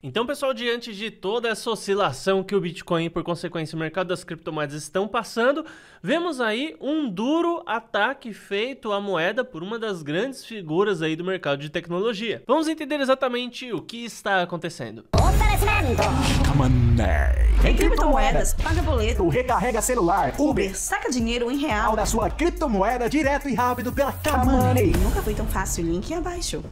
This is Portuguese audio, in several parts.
Então, pessoal, diante de toda essa oscilação que o Bitcoin e, por consequência, o mercado das criptomoedas estão passando, vemos aí um duro ataque feito à moeda por uma das grandes figuras aí do mercado de tecnologia. Vamos entender exatamente o que está acontecendo. Em criptomoedas, paga boleto, recarrega celular, Uber, saca dinheiro em real da sua criptomoeda direto e rápido pela Kamoney. Nunca foi tão fácil, link abaixo.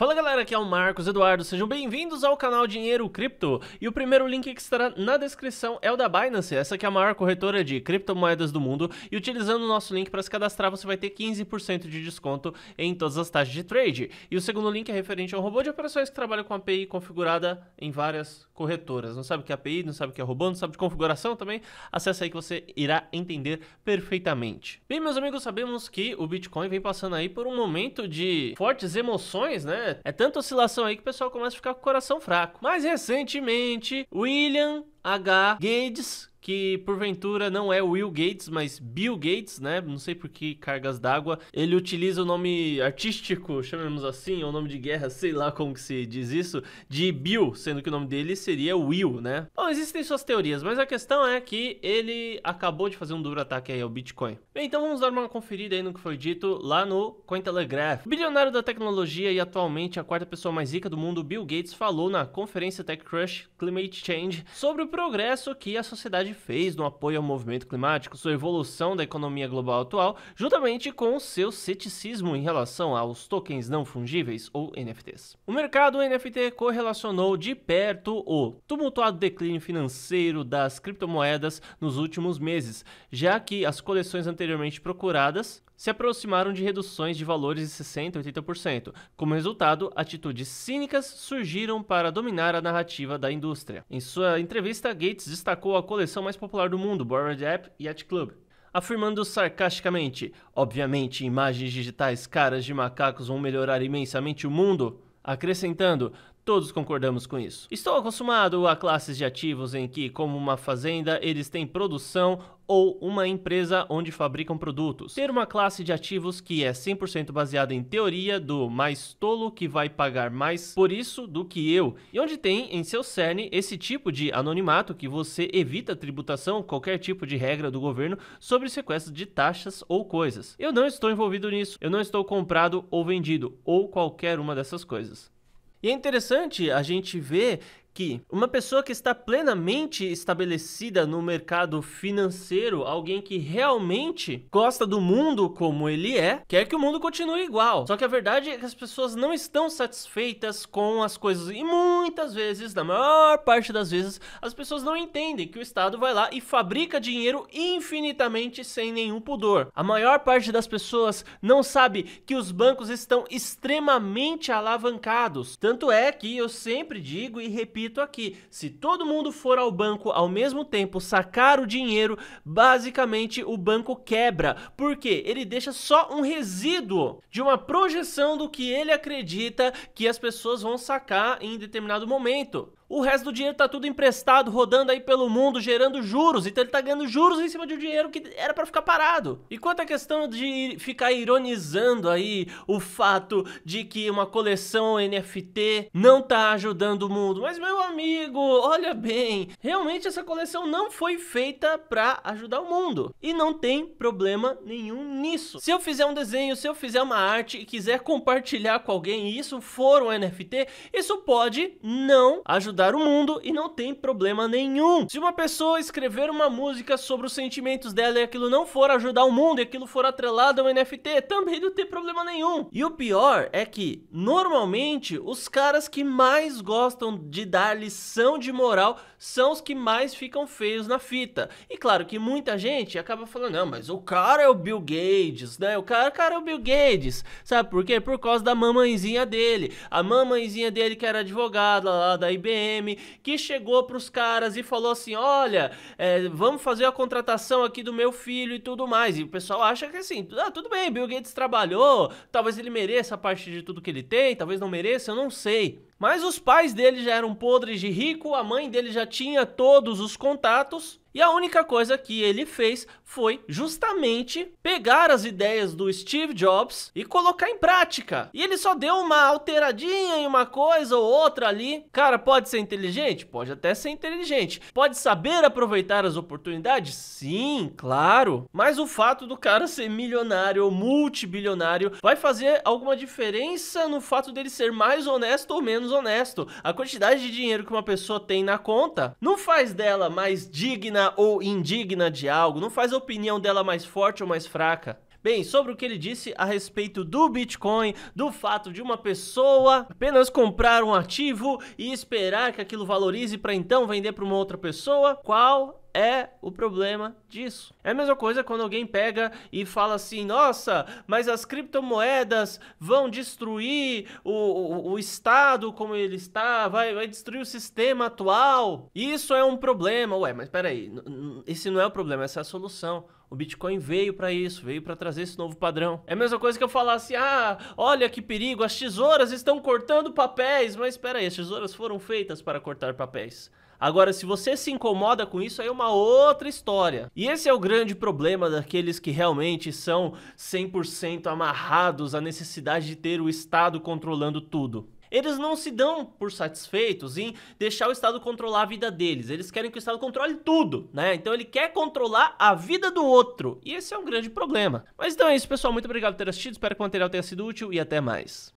Fala galera, aqui é o Marcos Eduardo, sejam bem-vindos ao canal Dinheiro Cripto. E o primeiro link que estará na descrição é o da Binance, essa que é a maior corretora de criptomoedas do mundo. E utilizando o nosso link para se cadastrar, você vai ter 15% de desconto em todas as taxas de trade. E o segundo link é referente a um robô de operações que trabalha com API configurada em várias corretoras. Não sabe o que é API, não sabe o que é robô, não sabe de configuração também? Acesse aí que você irá entender perfeitamente. Bem, meus amigos, sabemos que o Bitcoin vem passando aí por um momento de fortes emoções, né? é tanta oscilação aí que o pessoal começa a ficar com o coração fraco. Mais recentemente, William H. Gates, que porventura não é Will Gates, mas Bill Gates, né? Não sei por que cargas d'água. Ele utiliza o nome artístico, chamemos assim, ou nome de guerra, sei lá como que se diz isso, de Bill, sendo que o nome dele seria Will, né? Bom, existem suas teorias, mas a questão é que ele acabou de fazer um duro ataque aí ao Bitcoin. Bem, então vamos dar uma conferida aí no que foi dito lá no Cointelegraph. O bilionário da tecnologia e atualmente a quarta pessoa mais rica do mundo, Bill Gates, falou na conferência TechCrunch Climate Change sobre o progresso que a sociedade fez no apoio ao movimento climático, sua evolução da economia global atual, juntamente com o seu ceticismo em relação aos tokens não fungíveis ou NFTs. O mercado NFT correlacionou de perto o tumultuado declínio financeiro das criptomoedas nos últimos meses, já que as coleções anteriormente procuradas se aproximaram de reduções de valores de 60% e 80%. Como resultado, atitudes cínicas surgiram para dominar a narrativa da indústria. Em sua entrevista, Gates destacou a coleção mais popular do mundo, Borrowed App Yacht Club, afirmando sarcasticamente: "Obviamente, imagens digitais caras de macacos vão melhorar imensamente o mundo", acrescentando: Todos concordamos com isso. Estou acostumado a classes de ativos em que, como uma fazenda, eles têm produção ou uma empresa onde fabricam produtos. Ter uma classe de ativos que é 100% baseada em teoria do mais tolo que vai pagar mais por isso do que eu, e onde tem em seu cerne esse tipo de anonimato que você evita tributação, qualquer tipo de regra do governo sobre sequestro de taxas ou coisas. Eu não estou envolvido nisso, eu não estou comprado ou vendido, ou qualquer uma dessas coisas. E é interessante a gente ver que uma pessoa que está plenamente estabelecida no mercado financeiro, alguém que realmente gosta do mundo como ele é, quer que o mundo continue igual. Só que a verdade é que as pessoas não estão satisfeitas com as coisas e muitas vezes, na maior parte das vezes, as pessoas não entendem que o Estado vai lá e fabrica dinheiro infinitamente sem nenhum pudor. A maior parte das pessoas não sabe que os bancos estão extremamente alavancados. Tanto é que eu sempre digo e repito dito aqui. Se todo mundo for ao banco ao mesmo tempo sacar o dinheiro, basicamente o banco quebra, porque ele deixa só um resíduo de uma projeção do que ele acredita que as pessoas vão sacar em determinado momento o resto do dinheiro tá tudo emprestado, rodando aí pelo mundo, gerando juros. Então ele tá ganhando juros em cima de um dinheiro que era para ficar parado. E quanto à questão de ficar ironizando aí o fato de que uma coleção NFT não tá ajudando o mundo. Mas meu amigo, olha bem, realmente essa coleção não foi feita para ajudar o mundo. E não tem problema nenhum nisso. Se eu fizer um desenho, se eu fizer uma arte e quiser compartilhar com alguém e isso for um NFT, isso pode não ajudar o mundo e não tem problema nenhum. Se uma pessoa escrever uma música sobre os sentimentos dela e aquilo não for ajudar o mundo e aquilo for atrelado ao NFT, também não tem problema nenhum. E o pior é que, normalmente, os caras que mais gostam de dar lição de moral são os que mais ficam feios na fita. E claro que muita gente acaba falando, não, mas o cara é o Bill Gates, né? O cara, o cara é o Bill Gates. Sabe por quê? Por causa da mamãezinha dele. A mamãezinha dele que era advogada lá da IBM, GM, que chegou pros caras e falou assim: olha, é, vamos fazer a contratação aqui do meu filho e tudo mais. E o pessoal acha que assim, ah, tudo bem, Bill Gates trabalhou, talvez ele mereça a parte de tudo que ele tem, talvez não mereça, eu não sei. Mas os pais dele já eram podres de rico, a mãe dele já tinha todos os contatos e a única coisa que ele fez foi justamente pegar as ideias do Steve Jobs e colocar em prática. E ele só deu uma alteradinha em uma coisa ou outra ali. Cara, pode ser inteligente? Pode até ser inteligente. Pode saber aproveitar as oportunidades? Sim, claro. Mas o fato do cara ser milionário ou multibilionário vai fazer alguma diferença no fato dele ser mais honesto ou menos honesto. A quantidade de dinheiro que uma pessoa tem na conta não faz dela mais digna digna ou indigna de algo, não faz a opinião dela mais forte ou mais fraca. Bem, sobre o que ele disse a respeito do Bitcoin, do fato de uma pessoa apenas comprar um ativo e esperar que aquilo valorize para então vender para uma outra pessoa, qual é o problema disso. É a mesma coisa quando alguém pega e fala assim: nossa, mas as criptomoedas vão destruir o, o, o Estado como ele está, vai, vai destruir o sistema atual. Isso é um problema. Ué, mas peraí, esse não é o problema, essa é a solução. O Bitcoin veio para isso, veio para trazer esse novo padrão. É a mesma coisa que eu falasse: assim, "Ah, olha que perigo, as tesouras estão cortando papéis". Mas espera aí, as tesouras foram feitas para cortar papéis. Agora, se você se incomoda com isso, aí é uma outra história. E esse é o grande problema daqueles que realmente são 100% amarrados à necessidade de ter o Estado controlando tudo. Eles não se dão por satisfeitos em deixar o Estado controlar a vida deles. Eles querem que o Estado controle tudo, né? Então ele quer controlar a vida do outro. E esse é um grande problema. Mas então é isso, pessoal. Muito obrigado por ter assistido. Espero que o material tenha sido útil e até mais.